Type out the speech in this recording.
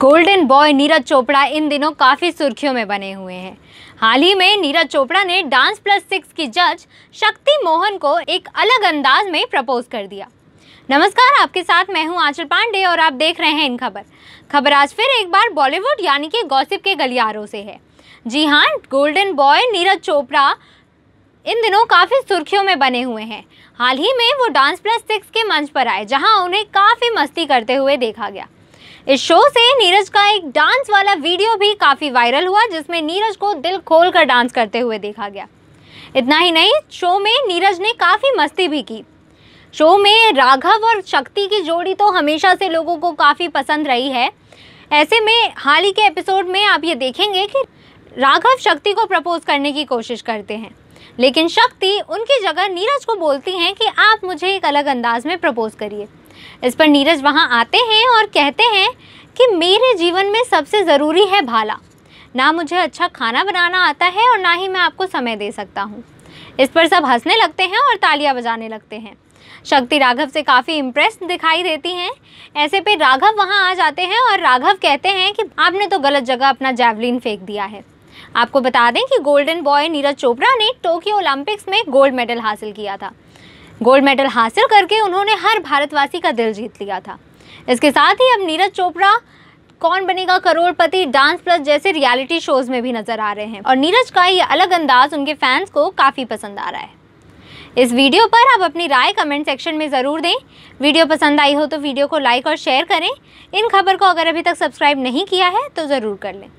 golden boy Neeraj Chopra इन दिनों काफ़ी सुर्खियों में बने हुए हैं हाल ही में नीरज चोपड़ा ने डांस प्लस सिक्स की जज शक्ति मोहन को एक अलग अंदाज में प्रपोज कर दिया नमस्कार आपके साथ मैं हूं आंचल पांडे और आप देख रहे हैं इन खबर खबर आज फिर एक बार बॉलीवुड यानी कि गॉसिप के गलियारों से है जी हाँ गोल्डन बॉय नीरज चोपड़ा इन दिनों काफ़ी सुर्खियों में बने हुए हैं हाल ही में वो डांस प्लस सिक्स के मंच पर आए जहाँ उन्हें काफ़ी मस्ती करते हुए देखा गया इस शो से नीरज का एक डांस वाला वीडियो भी काफ़ी वायरल हुआ जिसमें नीरज को दिल खोल कर डांस करते हुए देखा गया इतना ही नहीं शो में नीरज ने काफ़ी मस्ती भी की शो में राघव और शक्ति की जोड़ी तो हमेशा से लोगों को काफ़ी पसंद रही है ऐसे में हाल ही के एपिसोड में आप ये देखेंगे कि राघव शक्ति को प्रपोज करने की कोशिश करते हैं लेकिन शक्ति उनकी जगह नीरज को बोलती हैं कि आप मुझे एक अलग अंदाज में प्रपोज करिए इस पर नीरज वहाँ आते हैं और कहते हैं कि मेरे जीवन में सबसे ज़रूरी है भाला ना मुझे अच्छा खाना बनाना आता है और ना ही मैं आपको समय दे सकता हूँ इस पर सब हंसने लगते हैं और तालियां बजाने लगते हैं शक्ति राघव से काफ़ी इम्प्रेस दिखाई देती हैं ऐसे पे राघव वहाँ आ जाते हैं और राघव कहते हैं कि आपने तो गलत जगह अपना जैवलिन फेंक दिया है आपको बता दें कि गोल्डन बॉय नीरज चोपड़ा ने टोक्यो ओलंपिक्स में गोल्ड मेडल हासिल किया था गोल्ड मेडल हासिल करके उन्होंने हर भारतवासी का दिल जीत लिया था इसके साथ ही अब नीरज चोपड़ा कौन बनेगा करोड़पति डांस प्लस जैसे रियलिटी शोज में भी नजर आ रहे हैं और नीरज का ये अलग अंदाज उनके फैंस को काफ़ी पसंद आ रहा है इस वीडियो पर आप अपनी राय कमेंट सेक्शन में ज़रूर दें वीडियो पसंद आई हो तो वीडियो को लाइक और शेयर करें इन खबर को अगर अभी तक सब्सक्राइब नहीं किया है तो ज़रूर कर लें